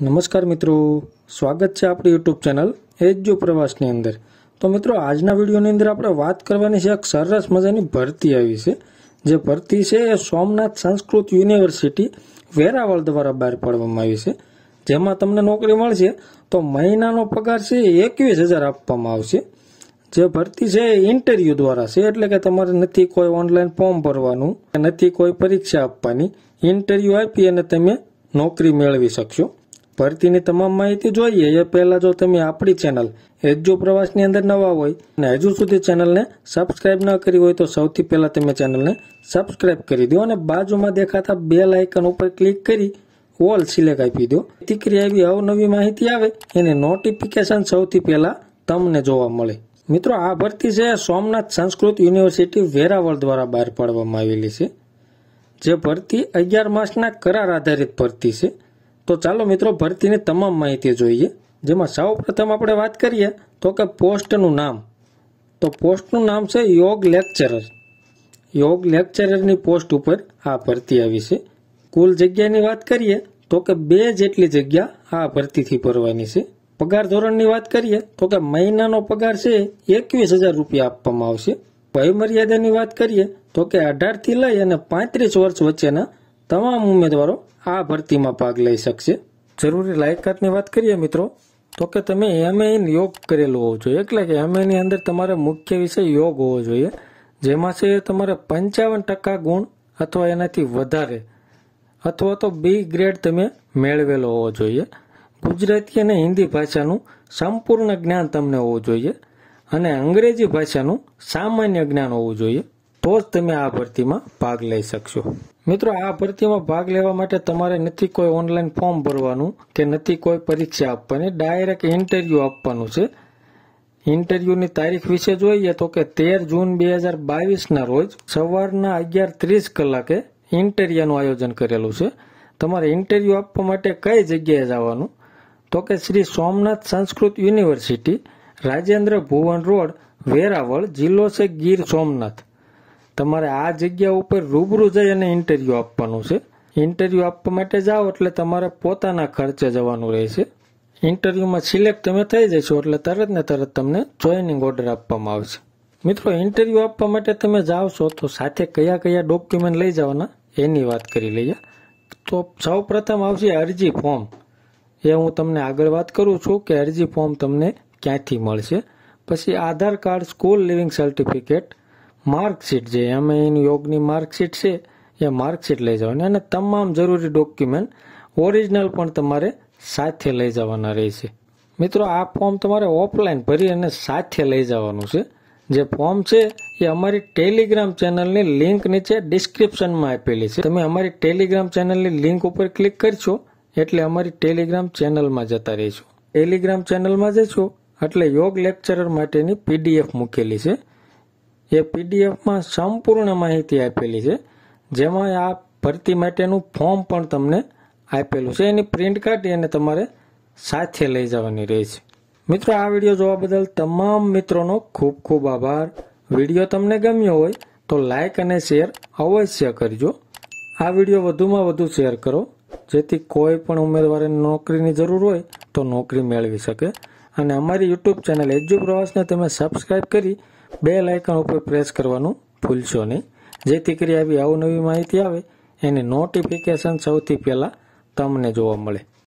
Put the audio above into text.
નમસ્કાર મિત્રો સ્વાગત છે આપણી યુટ્યુબ ચેનલ એજ્યુ પ્રવાસની અંદર તો મિત્રો આજના વિડીયોની અંદર આપણે વાત કરવાની છે એક સરસ મજાની ભરતી આવી છે જે ભરતી છે એ સોમનાથ સંસ્કૃત યુનિવર્સિટી વેરાવળ દ્વારા બહાર પાડવામાં આવી છે જેમાં તમને નોકરી મળશે તો મહિનાનો પગાર છે એકવીસ હજાર આપવામાં આવશે જે ભરતી છે એ ઇન્ટરવ્યૂ દ્વારા છે એટલે કે તમારે નથી કોઈ ઓનલાઈન ફોર્મ ભરવાનું નથી કોઈ પરીક્ષા આપવાની ઇન્ટરવ્યૂ આપી અને તમે નોકરી મેળવી શકશો ભરતીની તમામ માહિતી જોઈએ એ પહેલાં જો તમે આપણી ચેનલ જો પ્રવાસની અંદર નવા હોય અને હજુ સુધી ચેનલને સબસ્ક્રાઇબ ન કરી હોય તો સૌથી પહેલાં તમે ચેનલને સબસ્ક્રાઇબ કરી દો અને બાજુમાં દેખાતા બે લાઇકન ઉપર ક્લિક કરી ઓલ સિલેક્ટ આપી દો પ્રતિક્રિયા એવી અવનવી માહિતી આવે એની નોટિફિકેશન સૌથી પહેલા તમને જોવા મળે મિત્રો આ ભરતી છે સોમનાથ સંસ્કૃત યુનિવર્સિટી વેરાવળ દ્વારા બહાર પાડવામાં આવેલી છે જે ભરતી અગિયાર માસના કરાર આધારિત ભરતી છે તો ચાલો મિત્રો ભરતીની તમામ માહિતી જોઈએ જેમાં સૌ પ્રથમ આપણે વાત કરીએ તો કે પોસ્ટનું નામ તો પોસ્ટનું નામ છે યોગ લેક્ચરર યોગ લેક્ચરરની પોસ્ટ ઉપર આ ભરતી આવી છે કુલ જગ્યાની વાત કરીએ તો કે બે જેટલી જગ્યા આ ભરતીથી ભરવાની છે પગાર ધોરણની વાત કરીએ તો કે મહિનાનો પગાર છે એકવીસ હજાર રૂપિયા આપવામાં આવશે વયમર્યાદાની વાત કરીએ તો કે અઢારથી લઈ અને પાંત્રીસ વર્ષ વચ્ચેના તમામ ઉમેદવારો આ ભરતીમાં ભાગ લઈ શકશે જરૂરી લાયકાતની વાત કરીએ મિત્રો તો કે તમે એમએ ઇન યોગ કરેલો હોવો જોઈએ એટલે કે એમએ ની અંદર તમારે મુખ્ય વિષય યોગ હોવો જોઈએ જેમાં છે તમારે પંચાવન ટકા ગુણ અથવા એનાથી વધારે અથવા તો બી ગ્રેડ તમે મેળવેલો હોવો જોઈએ ગુજરાતી અને હિન્દી ભાષાનું સંપૂર્ણ જ્ઞાન તમને હોવું જોઈએ અને અંગ્રેજી ભાષાનું સામાન્ય જ્ઞાન હોવું જોઈએ તો જ તમે આ ભરતીમાં ભાગ લઈ શકશો મિત્રો આ ભરતીમાં ભાગ લેવા માટે તમારે નથી કોઈ ઓનલાઈન ફોર્મ ભરવાનું કે નથી કોઈ પરીક્ષા આપવાની ડાયરેક્ટ ઇન્ટરવ્યૂ આપવાનું છે ઇન્ટરવ્યુની તારીખ વિશે જોઈએ તો કે તેર જૂન બે હજાર બાવીસના રોજ સવારના અગિયાર ત્રીસ કલાકે ઇન્ટરવ્યુનું આયોજન કરેલું છે તમારે ઇન્ટરવ્યુ આપવા માટે કઈ જગ્યાએ જવાનું તો કે શ્રી સોમનાથ સંસ્કૃત યુનિવર્સિટી રાજેન્દ્ર ભુવન રોડ વેરાવળ જિલ્લો છે ગીર સોમનાથ તમારે આ જગ્યા ઉપર રૂબરૂ જઈ અને ઇન્ટરવ્યૂ આપવાનું છે ઇન્ટરવ્યૂ આપવા માટે જાઓ એટલે તમારે પોતાના ખર્ચે જવાનું રહેશે ઇન્ટરવ્યૂમાં સિલેક્ટ તમે થઈ જશો એટલે તરત ને તરત તમને જોઈનિંગ ઓર્ડર આપવામાં આવશે મિત્રો ઇન્ટરવ્યુ આપવા માટે તમે જાઓ છો તો સાથે કયા કયા ડોક્યુમેન્ટ લઈ જવાના એની વાત કરી લઈએ તો સૌ પ્રથમ આવશે અરજી ફોર્મ એ હું તમને આગળ વાત કરું છું કે અરજી ફોર્મ તમને ક્યાંથી મળશે પછી Aadhaar card school leaving certificate marksheet જે અમે એની યોગની માર્કશીટ છે એ માર્કશીટ લઈ જવાની અને તમામ જરૂરી ડોક્યુમેન્ટ ઓરિજિનલ પણ તમારે સાથે લઈ જવાના રહેશે મિત્રો આ ફોર્મ તમારે ઓફલાઈન ભરી અને સાથે લઈ જવાનું છે જે ફોર્મ છે એ અમારી ટેલિગ્રામ ચેનલની લિંક નીચે ડિસ્ક્રિપ્શનમાં આપેલી છે તમે અમારી ટેલિગ્રામ ચેનલની લિંક ઉપર ક્લિક કરશો એટલે અમારી ટેલિગ્રામ ચેનલમાં જતા રહીશું ટેલિગ્રામ ચેનલમાં જશો એટલે યોગ લેક્ચરર માટેની પીડીએફ મૂકેલી છે એ પીડીએફમાં સંપૂર્ણ માહિતી આપેલી છે જેમાં આ ભરતી માટેનું ફોર્મ પણ તમને આપેલું છે એની પ્રિન્ટ કાઢી અને તમારે સાથે લઈ જવાની રહેશે મિત્રો આ વિડીયો જોવા બદલ તમામ મિત્રોનો ખૂબ ખૂબ આભાર વિડીયો તમને ગમ્યો હોય તો લાઇક અને શેર અવશ્ય કરજો આ વિડીયો વધુમાં વધુ શેર કરો જેથી કોઈ પણ ઉમેદવારે નોકરીની જરૂર હોય તો નોકરી મેળવી શકે અને અમારી યુટ્યુબ ચેનલ એજ્યુ પ્રવાસને તમે સબસ્ક્રાઇબ કરી બે આઇકન ઉપર પ્રેસ કરવાનું ભૂલશો નહીં જેથી કરી આવી અવનવી માહિતી આવે એની નોટિફિકેશન સૌથી પહેલાં તમને જોવા મળે